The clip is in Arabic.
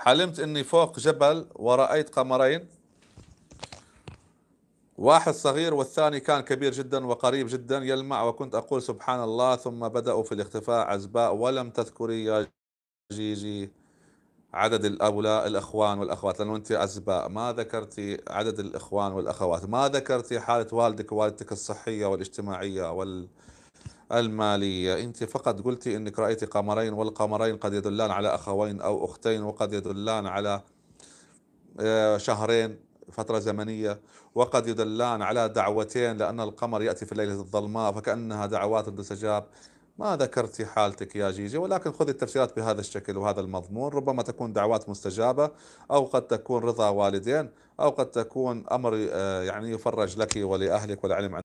حلمت اني فوق جبل ورأيت قمرين واحد صغير والثاني كان كبير جدا وقريب جدا يلمع وكنت أقول سبحان الله ثم بدأوا في الاختفاء عزباء ولم تذكري يا جيجي عدد الأولاء الأخوان والأخوات لأنه أنت عزباء ما ذكرتي عدد الإخوان والأخوات ما ذكرتي حالة والدك ووالدتك الصحية والاجتماعية وال المالية أنت فقط قلت أنك رأيت قمرين والقمرين قد يدلان على أخوين أو أختين وقد يدلان على آه، شهرين فترة زمنية وقد يدلان على دعوتين لأن القمر يأتي في الليلة الظلماء فكأنها دعوات تستجاب ما ذكرت حالتك يا جيجي ولكن خذ التفسيرات بهذا الشكل وهذا المضمون ربما تكون دعوات مستجابة أو قد تكون رضا والدين أو قد تكون أمر آه، يعني يفرج لك ولأهلك والعلم